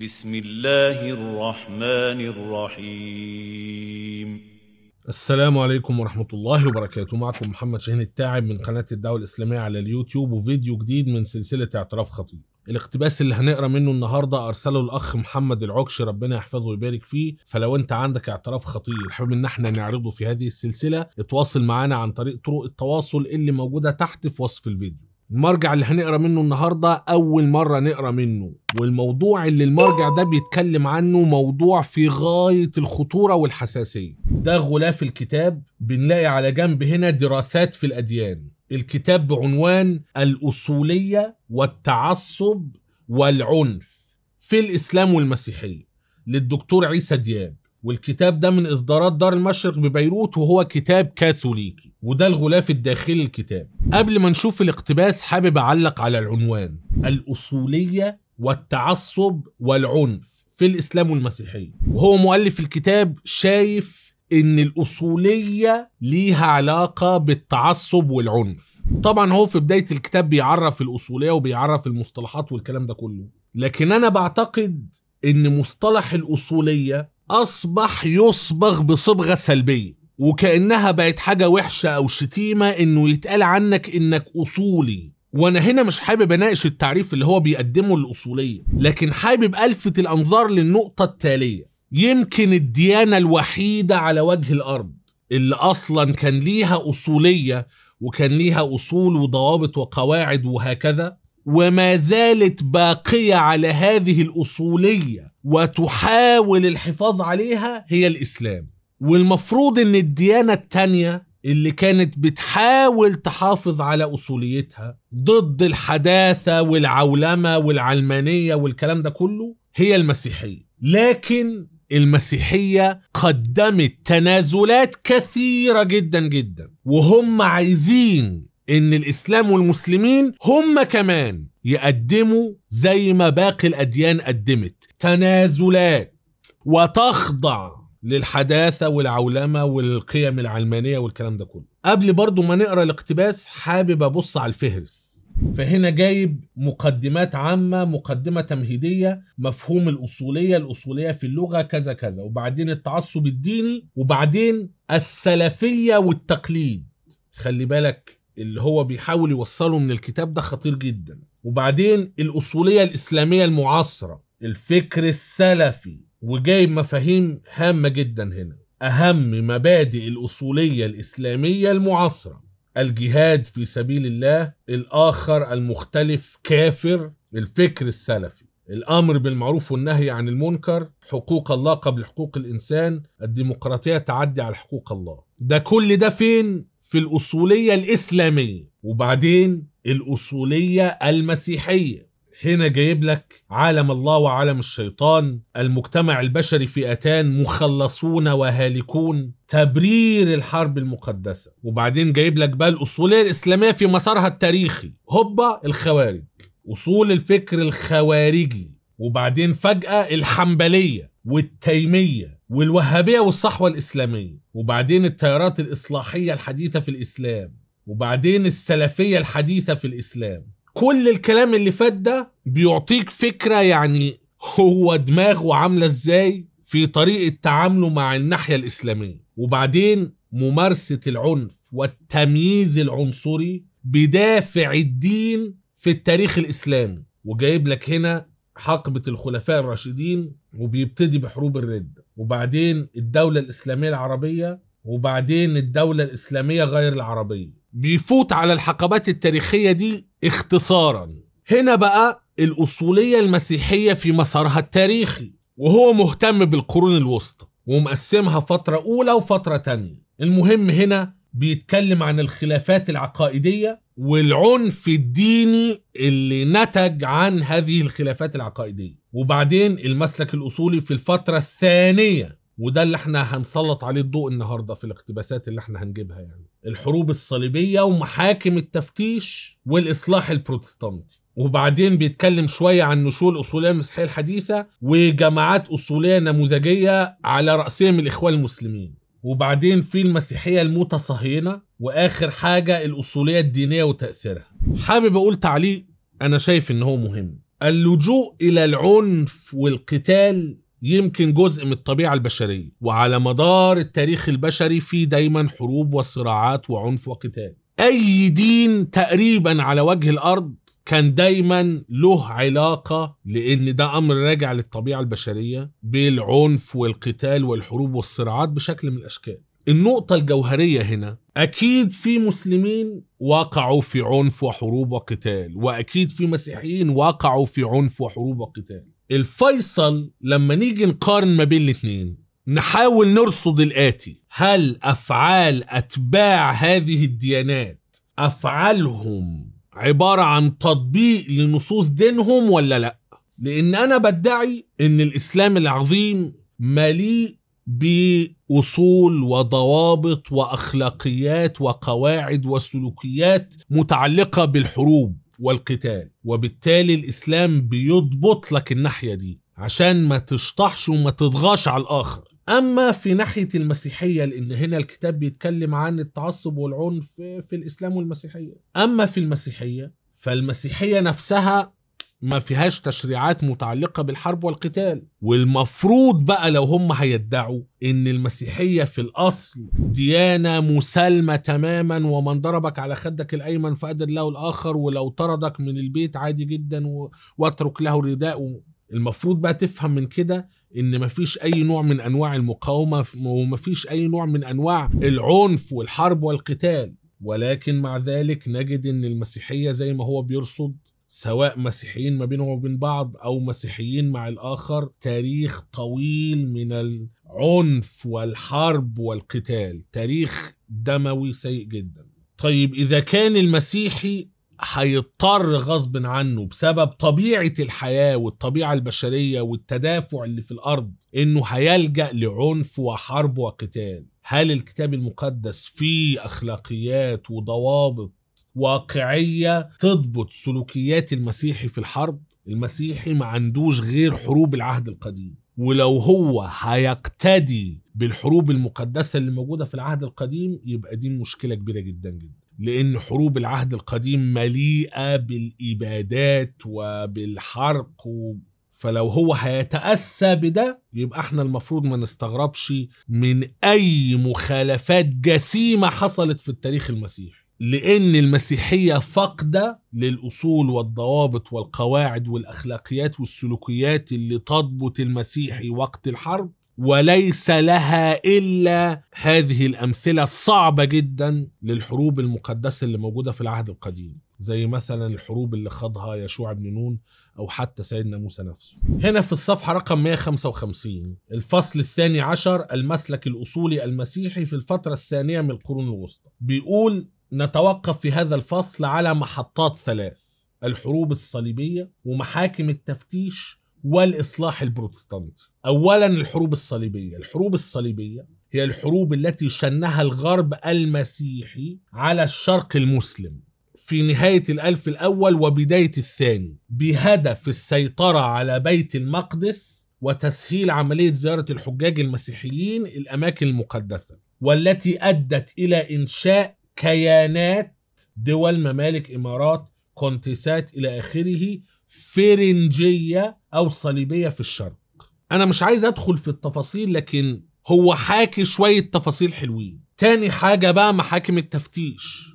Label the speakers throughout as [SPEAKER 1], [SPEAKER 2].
[SPEAKER 1] بسم الله الرحمن الرحيم السلام عليكم ورحمة الله وبركاته معكم محمد شاهين التاعب من قناة الدعوة الإسلامية على اليوتيوب وفيديو جديد من سلسلة اعتراف خطير الاقتباس اللي هنقرا منه النهارده ارسله الاخ محمد العكش ربنا يحفظه ويبارك فيه فلو انت عندك اعتراف خطير حابب ان احنا نعرضه في هذه السلسله اتواصل معانا عن طريق طرق التواصل اللي موجوده تحت في وصف الفيديو المرجع اللي هنقرا منه النهارده اول مره نقرا منه والموضوع اللي المرجع ده بيتكلم عنه موضوع في غايه الخطوره والحساسيه ده غلاف الكتاب بنلاقي على جنب هنا دراسات في الاديان الكتاب بعنوان الاصوليه والتعصب والعنف في الاسلام والمسيحيه للدكتور عيسى دياب والكتاب ده من اصدارات دار المشرق ببيروت وهو كتاب كاثوليكي وده الغلاف الداخلي للكتاب قبل ما نشوف الاقتباس حابب اعلق على العنوان الاصوليه والتعصب والعنف في الاسلام والمسيحيه وهو مؤلف الكتاب شايف ان الاصوليه ليها علاقه بالتعصب والعنف طبعا هو في بدايه الكتاب بيعرف الاصوليه وبيعرف المصطلحات والكلام ده كله لكن انا بعتقد ان مصطلح الاصوليه أصبح يصبغ بصبغة سلبية وكأنها بقت حاجة وحشة أو شتيمة إنه يتقال عنك إنك أصولي وانا هنا مش حابب اناقش التعريف اللي هو بيقدمه للاصوليه لكن حابب الفت الانظار للنقطه التاليه يمكن الديانه الوحيده على وجه الارض اللي اصلا كان ليها اصوليه وكان ليها اصول وضوابط وقواعد وهكذا وما زالت باقيه على هذه الاصوليه وتحاول الحفاظ عليها هي الاسلام والمفروض ان الديانه الثانيه اللي كانت بتحاول تحافظ على اصوليتها ضد الحداثه والعولمه والعلمانيه والكلام ده كله هي المسيحيه لكن المسيحيه قدمت تنازلات كثيره جدا جدا وهم عايزين ان الاسلام والمسلمين هم كمان يقدموا زي ما باقي الاديان قدمت تنازلات وتخضع للحداثة والعولمة والقيم العلمانية والكلام ده كله قبل برضو ما نقرأ الاقتباس حابب أبص على الفهرس فهنا جايب مقدمات عامة مقدمة تمهيدية مفهوم الأصولية الأصولية في اللغة كذا كذا وبعدين التعصب الديني وبعدين السلفية والتقليد خلي بالك اللي هو بيحاول يوصله من الكتاب ده خطير جدا وبعدين الأصولية الإسلامية المعاصرة الفكر السلفي وجايب مفاهيم هامة جدا هنا أهم مبادئ الأصولية الإسلامية المعاصرة الجهاد في سبيل الله الآخر المختلف كافر الفكر السلفي الأمر بالمعروف والنهي عن المنكر حقوق الله قبل حقوق الإنسان الديمقراطية تعدي على حقوق الله ده كل ده فين في الأصولية الإسلامية وبعدين الأصولية المسيحية هنا جايب لك عالم الله وعالم الشيطان المجتمع البشري فئتان مخلصون وهالكون تبرير الحرب المقدسة وبعدين جايب لك بقى الأصولية الإسلامية في مسارها التاريخي هوبا الخوارج أصول الفكر الخوارجي وبعدين فجأة الحنبلية والتيمية والوهابية والصحوة الإسلامية وبعدين التيارات الإصلاحية الحديثة في الإسلام وبعدين السلفية الحديثة في الإسلام كل الكلام اللي فات ده بيعطيك فكرة يعني هو دماغه عاملة إزاي في طريقة تعامله مع الناحية الإسلامية وبعدين ممارسة العنف والتمييز العنصري بدافع الدين في التاريخ الإسلامي وجايب لك هنا حقبة الخلفاء الراشدين وبيبتدي بحروب الردة وبعدين الدولة الإسلامية العربية وبعدين الدولة الإسلامية غير العربية بيفوت على الحقبات التاريخية دي اختصارا هنا بقى الأصولية المسيحية في مسارها التاريخي وهو مهتم بالقرون الوسطى ومقسمها فترة أولى وفترة تانية المهم هنا بيتكلم عن الخلافات العقائدية والعنف الديني اللي نتج عن هذه الخلافات العقائدية وبعدين المسلك الأصولي في الفترة الثانية وده اللي احنا هنسلط عليه الضوء النهارده في الاقتباسات اللي احنا هنجيبها يعني الحروب الصليبية ومحاكم التفتيش والإصلاح البروتستانتي وبعدين بيتكلم شوية عن نشوء الأصولية المسيحية الحديثة وجماعات أصولية نموذجية على رأسهم الإخوان المسلمين وبعدين في المسيحيه المتصهينه واخر حاجه الاصوليه الدينيه وتاثيرها حابب اقول تعليق انا شايف ان هو مهم اللجوء الى العنف والقتال يمكن جزء من الطبيعة البشرية وعلى مدار التاريخ البشري في دايما حروب وصراعات وعنف وقتال أي دين تقريبا على وجه الأرض كان دايما له علاقة لأن ده أمر راجع للطبيعة البشرية بالعنف والقتال والحروب والصراعات بشكل من الأشكال النقطة الجوهرية هنا أكيد في مسلمين وقعوا في عنف وحروب وقتال وأكيد في مسيحيين وقعوا في عنف وحروب وقتال الفيصل لما نيجي نقارن ما بين الاثنين نحاول نرصد الآتي هل أفعال أتباع هذه الديانات أفعالهم عبارة عن تطبيق لنصوص دينهم ولا لأ لأن أنا بدعي إن الإسلام العظيم مليء باصول وضوابط واخلاقيات وقواعد وسلوكيات متعلقه بالحروب والقتال وبالتالي الاسلام بيضبط لك الناحيه دي عشان ما تشطحش وما تضغاش على الاخر اما في ناحيه المسيحيه لان هنا الكتاب بيتكلم عن التعصب والعنف في الاسلام والمسيحيه اما في المسيحيه فالمسيحيه نفسها ما فيهاش تشريعات متعلقه بالحرب والقتال والمفروض بقى لو هم هيدعوا ان المسيحيه في الاصل ديانه مسالمه تماما ومن ضربك على خدك الايمن فادر له الاخر ولو طردك من البيت عادي جدا واترك له الرداء المفروض بقى تفهم من كده ان مفيش اي نوع من انواع المقاومه ومفيش اي نوع من انواع العنف والحرب والقتال ولكن مع ذلك نجد ان المسيحيه زي ما هو بيرصد سواء مسيحيين ما بينهم وبين بعض او مسيحيين مع الاخر تاريخ طويل من العنف والحرب والقتال تاريخ دموي سيء جدا طيب اذا كان المسيحي هيضطر غصب عنه بسبب طبيعة الحياة والطبيعة البشرية والتدافع اللي في الأرض إنه هيلجأ لعنف وحرب وقتال هل الكتاب المقدس فيه أخلاقيات وضوابط واقعية تضبط سلوكيات المسيحي في الحرب المسيحي ما عندوش غير حروب العهد القديم ولو هو هيقتدي بالحروب المقدسة اللي موجودة في العهد القديم يبقى دي مشكلة كبيرة جدا جدا لأن حروب العهد القديم مليئة بالإبادات وبالحرق و... فلو هو هيتأسى بده يبقى احنا المفروض ما نستغربش من أي مخالفات جسيمة حصلت في التاريخ المسيحي لأن المسيحية فاقدة للأصول والضوابط والقواعد والأخلاقيات والسلوكيات اللي تضبط المسيحي وقت الحرب وليس لها الا هذه الامثله الصعبه جدا للحروب المقدسه اللي موجوده في العهد القديم زي مثلا الحروب اللي خاضها يشوع بن نون او حتى سيدنا موسى نفسه هنا في الصفحه رقم 155 الفصل الثاني عشر المسلك الاصولي المسيحي في الفتره الثانيه من القرون الوسطى بيقول نتوقف في هذا الفصل على محطات ثلاث الحروب الصليبيه ومحاكم التفتيش والاصلاح البروتستانتي اولا الحروب الصليبيه الحروب الصليبيه هي الحروب التي شنها الغرب المسيحي على الشرق المسلم في نهايه الالف الاول وبدايه الثاني بهدف السيطره على بيت المقدس وتسهيل عمليه زياره الحجاج المسيحيين الاماكن المقدسه والتي ادت الى انشاء كيانات دول ممالك امارات كونتيسات الى اخره فرنجيه او صليبيه في الشرق انا مش عايز ادخل في التفاصيل لكن هو حاكي شويه تفاصيل حلوين تاني حاجه بقى محاكم التفتيش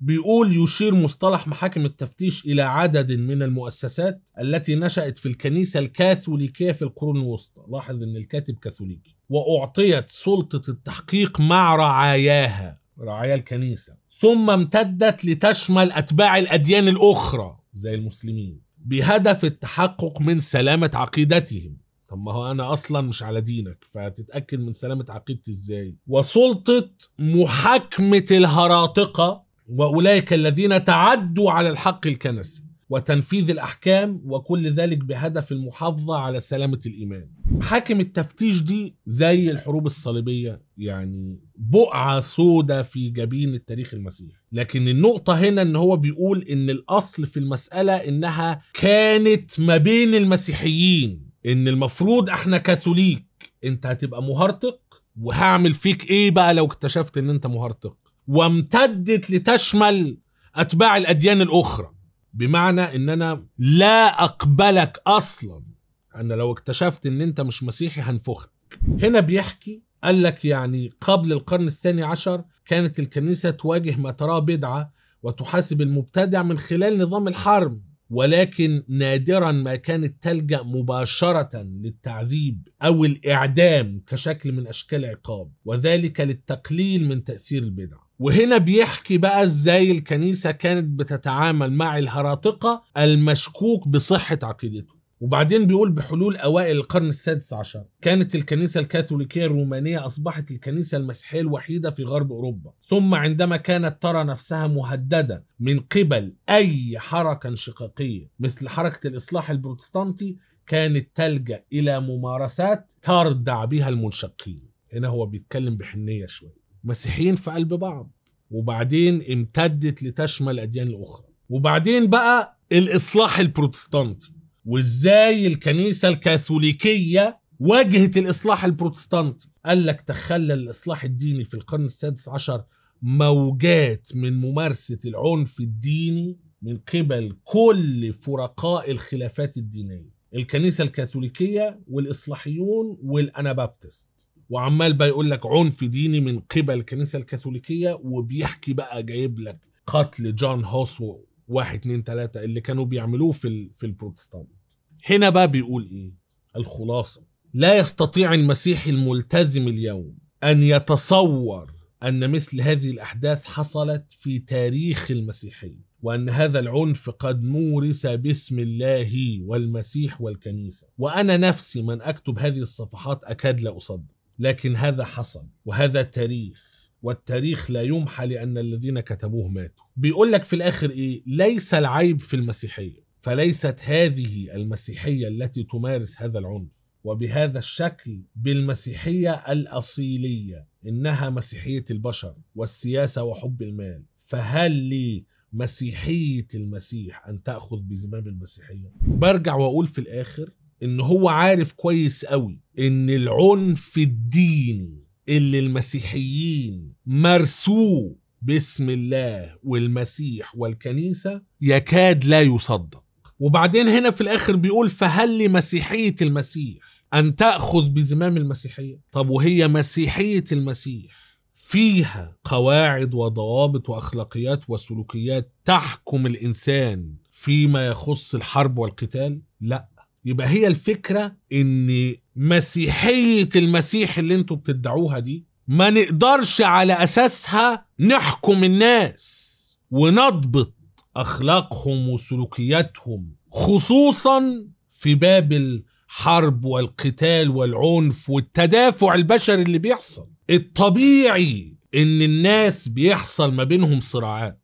[SPEAKER 1] بيقول يشير مصطلح محاكم التفتيش إلى عدد من المؤسسات التي نشأت في الكنيسة الكاثوليكية في القرون الوسطى لاحظ أن الكاتب كاثوليكي وأعطيت سلطة التحقيق مع رعاياها رعايا الكنيسة ثم امتدت لتشمل أتباع الأديان الأخرى زي المسلمين بهدف التحقق من سلامة عقيدتهم طب ما هو انا اصلا مش على دينك فتتاكد من سلامه عقيدتي ازاي وسلطه محاكمه الهراطقه واولئك الذين تعدوا على الحق الكنسي وتنفيذ الاحكام وكل ذلك بهدف المحافظه على سلامه الايمان. محاكم التفتيش دي زي الحروب الصليبيه يعني بقعه سودة في جبين التاريخ المسيحي، لكن النقطه هنا ان هو بيقول ان الاصل في المساله انها كانت ما بين المسيحيين ان المفروض احنا كاثوليك انت هتبقى مهرطق وهعمل فيك ايه بقى لو اكتشفت ان انت مهرطق وامتدت لتشمل اتباع الاديان الاخرى بمعنى ان انا لا اقبلك اصلا انا لو اكتشفت ان انت مش مسيحي هنفخك هنا بيحكي قال لك يعني قبل القرن الثاني عشر كانت الكنيسة تواجه ما تراه بدعة وتحاسب المبتدع من خلال نظام الحرم ولكن نادرا ما كانت تلجا مباشره للتعذيب او الاعدام كشكل من اشكال عقاب وذلك للتقليل من تاثير البدع وهنا بيحكي بقى ازاي الكنيسه كانت بتتعامل مع الهراطقه المشكوك بصحه عقيدته وبعدين بيقول بحلول أوائل القرن السادس عشر كانت الكنيسة الكاثوليكية الرومانية أصبحت الكنيسة المسيحية الوحيدة في غرب أوروبا ثم عندما كانت ترى نفسها مهددة من قبل أي حركة انشقاقية مثل حركة الإصلاح البروتستانتي كانت تلجأ إلى ممارسات تردع بها المنشقين هنا هو بيتكلم بحنية شوية مسيحيين في قلب بعض وبعدين امتدت لتشمل الأديان الأخرى وبعدين بقى الإصلاح البروتستانتي وازاي الكنيسه الكاثوليكيه واجهت الاصلاح البروتستانتي قال لك تخلى الاصلاح الديني في القرن السادس عشر موجات من ممارسه العنف الديني من قبل كل فرقاء الخلافات الدينيه الكنيسه الكاثوليكيه والاصلاحيون والانابابتست وعمال بقى يقول لك عنف ديني من قبل الكنيسه الكاثوليكيه وبيحكي بقى جايب لك قتل جون هوسو واحد اتنين تلاتة اللي كانوا بيعملوه في في البروتستانت هنا بقى بيقول ايه الخلاصه لا يستطيع المسيح الملتزم اليوم ان يتصور ان مثل هذه الاحداث حصلت في تاريخ المسيحيه وان هذا العنف قد مورس باسم الله والمسيح والكنيسه وانا نفسي من اكتب هذه الصفحات اكاد لا اصدق لكن هذا حصل وهذا تاريخ والتاريخ لا يمحى لأن الذين كتبوه ماتوا بيقول لك في الآخر إيه ليس العيب في المسيحية فليست هذه المسيحيه التي تمارس هذا العنف وبهذا الشكل بالمسيحيه الاصيليه انها مسيحيه البشر والسياسه وحب المال فهل لي مسيحيه المسيح ان تاخذ بزمام المسيحيه برجع واقول في الاخر ان هو عارف كويس قوي ان العنف الديني اللي المسيحيين مارسوه باسم الله والمسيح والكنيسه يكاد لا يصدق وبعدين هنا في الاخر بيقول فهل لمسيحيه المسيح ان تاخذ بزمام المسيحيه طب وهي مسيحيه المسيح فيها قواعد وضوابط واخلاقيات وسلوكيات تحكم الانسان فيما يخص الحرب والقتال لا يبقى هي الفكره ان مسيحيه المسيح اللي انتوا بتدعوها دي ما نقدرش على اساسها نحكم الناس ونضبط اخلاقهم وسلوكياتهم خصوصا في باب الحرب والقتال والعنف والتدافع البشري اللي بيحصل الطبيعي ان الناس بيحصل ما بينهم صراعات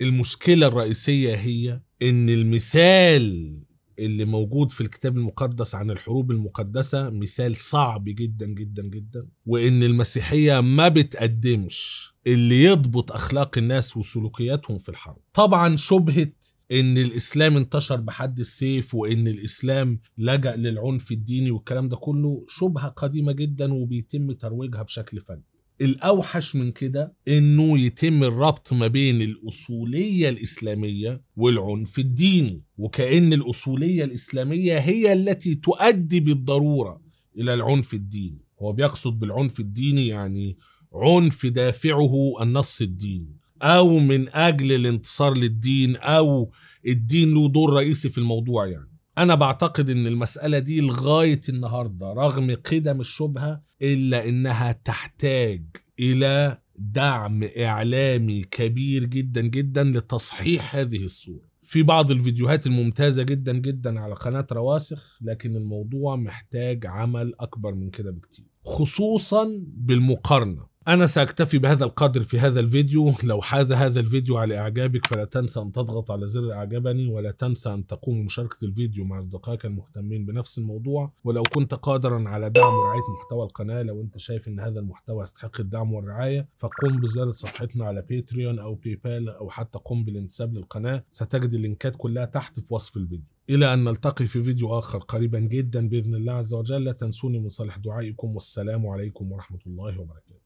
[SPEAKER 1] المشكله الرئيسيه هي ان المثال اللي موجود في الكتاب المقدس عن الحروب المقدسة مثال صعب جدا جدا جدا وإن المسيحية ما بتقدمش اللي يضبط أخلاق الناس وسلوكياتهم في الحرب طبعا شبهة ان الاسلام انتشر بحد السيف وان الاسلام لجا للعنف الديني والكلام ده كله شبهه قديمه جدا وبيتم ترويجها بشكل فني الاوحش من كده انه يتم الربط ما بين الاصوليه الاسلاميه والعنف الديني وكان الاصوليه الاسلاميه هي التي تؤدي بالضروره الى العنف الديني هو بيقصد بالعنف الديني يعني عنف دافعه النص الديني او من اجل الانتصار للدين او الدين له دور رئيسي في الموضوع يعني انا بعتقد ان المساله دي لغايه النهارده رغم قدم الشبهه الا انها تحتاج الى دعم اعلامي كبير جدا جدا لتصحيح هذه الصوره في بعض الفيديوهات الممتازة جدا جدا على قناة رواسخ لكن الموضوع محتاج عمل أكبر من كده بكتير خصوصا بالمقارنة أنا سأكتفي بهذا القدر في هذا الفيديو لو حاز هذا الفيديو على إعجابك فلا تنسى أن تضغط على زر إعجبني ولا تنسى أن تقوم بمشاركة الفيديو مع أصدقائك المهتمين بنفس الموضوع ولو كنت قادرا على دعم ورعاية محتوى القناة لو أنت شايف أن هذا المحتوى يستحق الدعم والرعاية فقم بزيارة صفحتنا على باتريون أو باي بال أو حتى قم بالانتساب للقناة ستجد اللينكات كلها تحت في وصف الفيديو إلى أن نلتقي في فيديو آخر قريبا جدا بإذن الله عز وجل لا تنسوني من صالح دعائكم والسلام عليكم ورحمة الله وبركاته